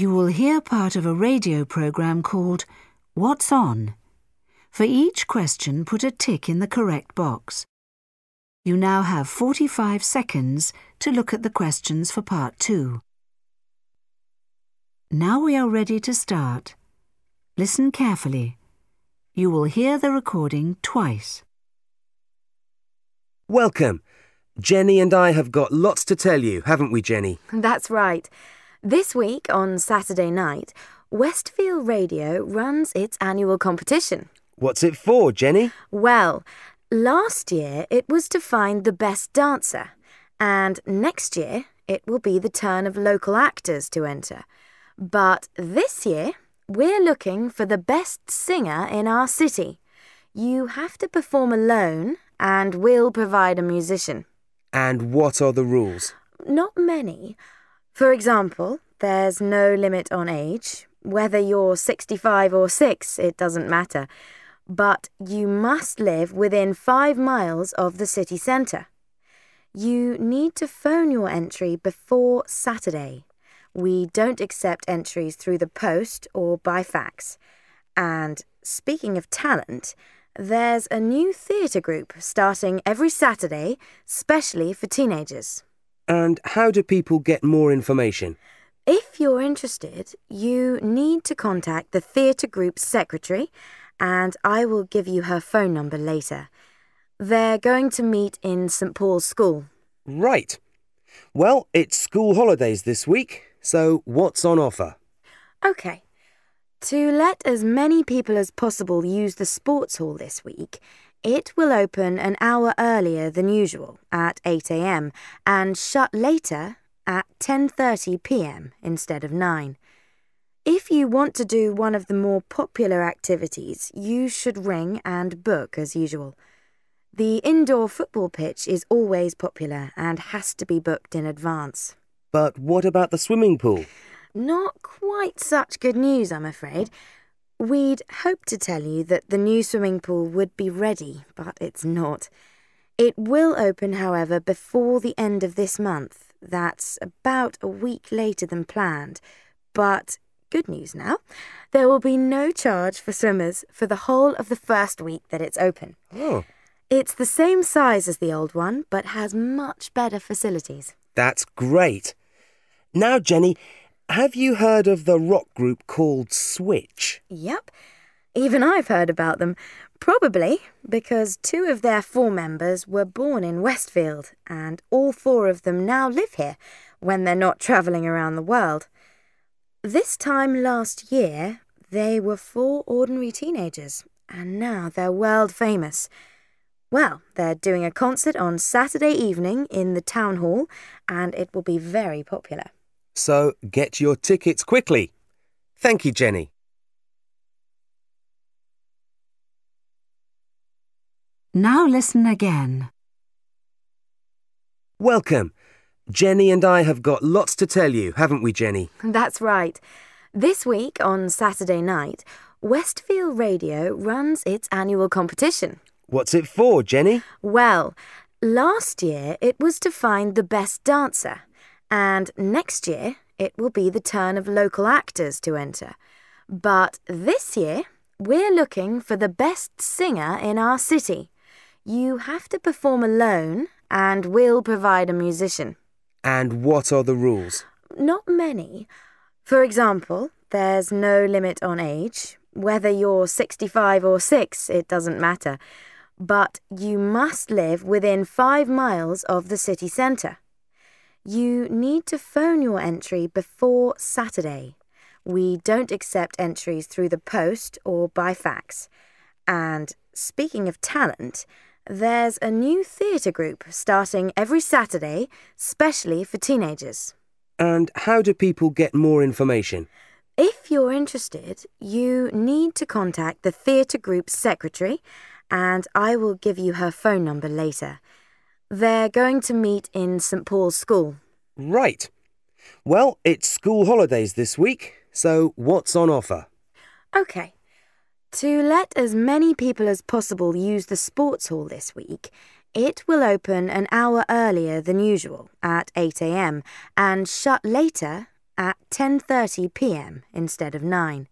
you will hear part of a radio program called What's On? For each question, put a tick in the correct box. You now have 45 seconds to look at the questions for part two. Now we are ready to start. Listen carefully. You will hear the recording twice. Welcome. Jenny and I have got lots to tell you, haven't we, Jenny? That's right. This week, on Saturday night, Westfield Radio runs its annual competition. What's it for, Jenny? Well, last year it was to find the best dancer, and next year it will be the turn of local actors to enter. But this year, we're looking for the best singer in our city. You have to perform alone, and we'll provide a musician. And what are the rules? Not many. For example, there's no limit on age. Whether you're 65 or 6, it doesn't matter. But you must live within five miles of the city centre. You need to phone your entry before Saturday. We don't accept entries through the post or by fax. And speaking of talent, there's a new theatre group starting every Saturday, specially for teenagers. And how do people get more information? If you're interested, you need to contact the theatre group's secretary, and I will give you her phone number later. They're going to meet in St Paul's School. Right. Well, it's school holidays this week, so what's on offer? OK. To let as many people as possible use the sports hall this week, it will open an hour earlier than usual at 8am and shut later at 10.30pm instead of 9. If you want to do one of the more popular activities, you should ring and book as usual. The indoor football pitch is always popular and has to be booked in advance. But what about the swimming pool? Not quite such good news, I'm afraid. We'd hoped to tell you that the new swimming pool would be ready, but it's not. It will open, however, before the end of this month. That's about a week later than planned. But good news now there will be no charge for swimmers for the whole of the first week that it's open. Oh. It's the same size as the old one, but has much better facilities. That's great. Now, Jenny, have you heard of the rock group called Switch? Yep. Even I've heard about them. Probably because two of their four members were born in Westfield, and all four of them now live here when they're not travelling around the world. This time last year, they were four ordinary teenagers, and now they're world famous. Well, they're doing a concert on Saturday evening in the town hall, and it will be very popular. So get your tickets quickly. Thank you, Jenny. Now listen again. Welcome. Jenny and I have got lots to tell you, haven't we, Jenny? That's right. This week, on Saturday night, Westfield Radio runs its annual competition. What's it for, Jenny? Well, last year it was to find the best dancer. And next year, it will be the turn of local actors to enter. But this year, we're looking for the best singer in our city. You have to perform alone, and we'll provide a musician. And what are the rules? Not many. For example, there's no limit on age. Whether you're 65 or 6, it doesn't matter. But you must live within five miles of the city centre. You need to phone your entry before Saturday. We don't accept entries through the post or by fax. And speaking of talent, there's a new theatre group starting every Saturday, specially for teenagers. And how do people get more information? If you're interested, you need to contact the theatre group's secretary, and I will give you her phone number later. They're going to meet in St Paul's School. Right. Well, it's school holidays this week, so what's on offer? OK. To let as many people as possible use the sports hall this week, it will open an hour earlier than usual at 8am and shut later at 10.30pm instead of 9.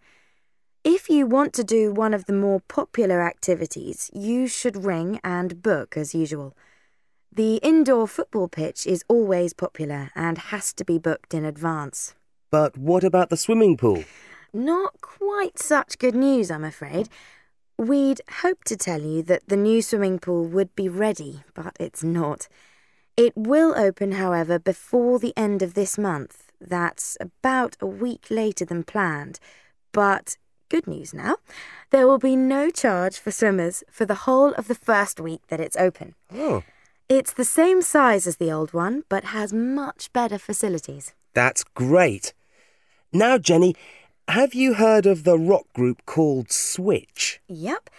If you want to do one of the more popular activities, you should ring and book as usual. The indoor football pitch is always popular and has to be booked in advance. But what about the swimming pool? Not quite such good news, I'm afraid. We'd hoped to tell you that the new swimming pool would be ready, but it's not. It will open, however, before the end of this month. That's about a week later than planned. But good news now there will be no charge for swimmers for the whole of the first week that it's open. Oh. It's the same size as the old one, but has much better facilities. That's great. Now, Jenny, have you heard of the rock group called Switch? Yep.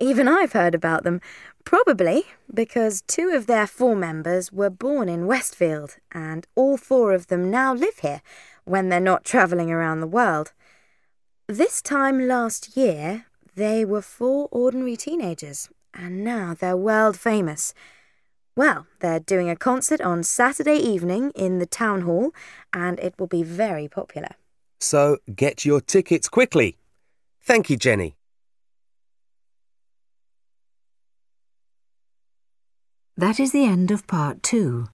Even I've heard about them. Probably because two of their four members were born in Westfield, and all four of them now live here when they're not travelling around the world. This time last year, they were four ordinary teenagers, and now they're world famous. Well, they're doing a concert on Saturday evening in the town hall, and it will be very popular. So get your tickets quickly. Thank you, Jenny. That is the end of part two.